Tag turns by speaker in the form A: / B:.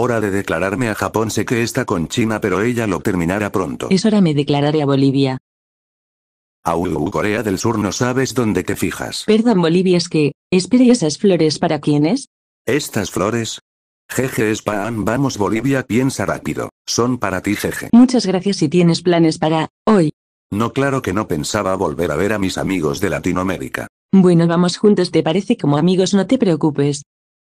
A: Hora de declararme a Japón. Sé que está con China, pero ella lo terminará pronto. Es hora me declararé a Bolivia. Au, Corea del Sur, no sabes dónde te fijas. Perdón, Bolivia,
B: es que, espere esas flores para quiénes?
A: Estas flores. Jeje, Spam, vamos, Bolivia, piensa rápido. Son para ti, jeje.
B: Muchas gracias y tienes planes para
C: hoy.
A: No, claro que no pensaba volver a ver a mis amigos de Latinoamérica.
D: Bueno, vamos juntos, ¿te parece como amigos? No te preocupes.